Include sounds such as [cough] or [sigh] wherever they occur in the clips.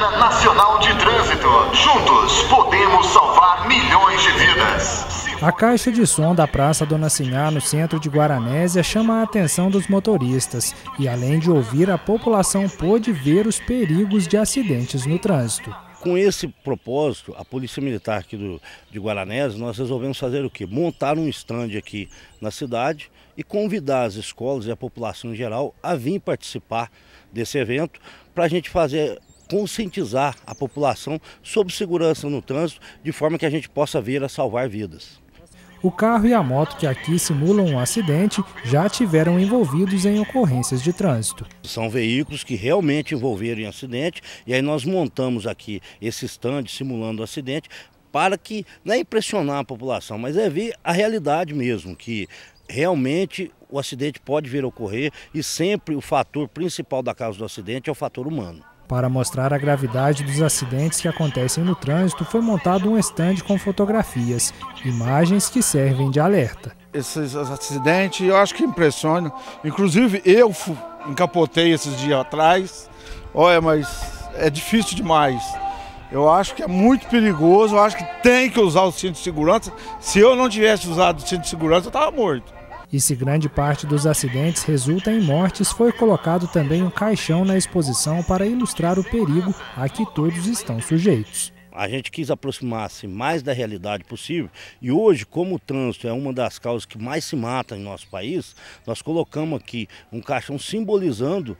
Semana Nacional de Trânsito. Juntos podemos salvar milhões de vidas. A caixa de som da Praça Dona Sinhá, no centro de Guaranésia, chama a atenção dos motoristas e, além de ouvir, a população pôde ver os perigos de acidentes no trânsito. Com esse propósito, a Polícia Militar aqui do, de Guaranés, nós resolvemos fazer o quê? Montar um estande aqui na cidade e convidar as escolas e a população em geral a vir participar desse evento para a gente fazer conscientizar a população sobre segurança no trânsito, de forma que a gente possa vir a salvar vidas. O carro e a moto que aqui simulam um acidente já tiveram envolvidos em ocorrências de trânsito. São veículos que realmente envolveram em acidente e aí nós montamos aqui esse stand simulando o acidente para que não é impressionar a população, mas é ver a realidade mesmo, que realmente o acidente pode vir a ocorrer e sempre o fator principal da causa do acidente é o fator humano. Para mostrar a gravidade dos acidentes que acontecem no trânsito, foi montado um estande com fotografias, imagens que servem de alerta. Esses acidentes eu acho que impressionam. Inclusive eu encapotei esses dias atrás. Olha, mas é difícil demais. Eu acho que é muito perigoso, eu acho que tem que usar o cinto de segurança. Se eu não tivesse usado o cinto de segurança, eu estava morto. E se grande parte dos acidentes resulta em mortes, foi colocado também um caixão na exposição para ilustrar o perigo a que todos estão sujeitos. A gente quis aproximar-se mais da realidade possível e hoje, como o trânsito é uma das causas que mais se mata em nosso país, nós colocamos aqui um caixão simbolizando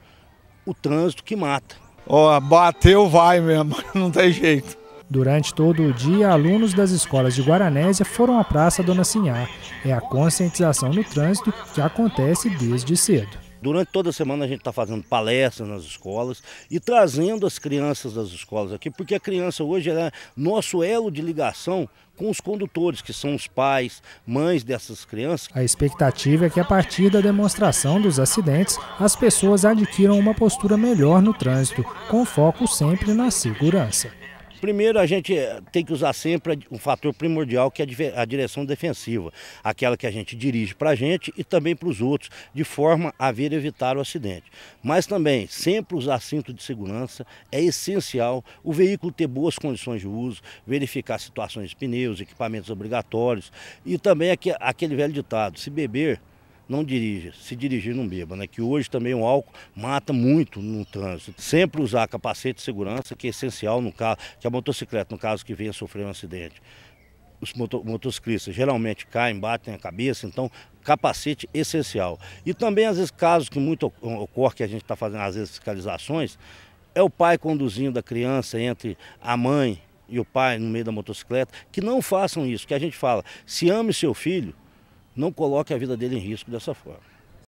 o trânsito que mata. Oh, bateu, vai mesmo, [laughs] não tem jeito. Durante todo o dia, alunos das escolas de Guaranésia foram à Praça Dona Sinhá. É a conscientização no trânsito que acontece desde cedo. Durante toda a semana a gente está fazendo palestras nas escolas e trazendo as crianças das escolas aqui, porque a criança hoje é nosso elo de ligação com os condutores, que são os pais, mães dessas crianças. A expectativa é que a partir da demonstração dos acidentes, as pessoas adquiram uma postura melhor no trânsito, com foco sempre na segurança. Primeiro, a gente eh, tem que usar sempre um fator primordial que é a direção defensiva, aquela que a gente dirige para a gente e também para os outros, de forma a evitar o acidente. Mas também, sempre usar cinto de segurança é essencial, o veículo ter boas condições de uso, verificar situações de pneus, equipamentos obrigatórios e também aquele velho ditado: se beber, não dirija. Se dirigir, não beba, né? Que hoje também o álcool mata muito no trânsito. Sempre usar capacete de segurança, que é essencial no carro, que a motocicleta, no caso que venha sofrer um acidente. Os motociclistas geralmente caem, batem a cabeça, então capacete essencial. E também, às vezes, casos que muito ocorre, que a gente está fazendo, às vezes, fiscalizações, é o pai conduzindo a criança entre a mãe e o pai no meio da motocicleta, que não façam isso, que a gente fala, se ame seu filho, não coloque a vida dele em risco dessa forma.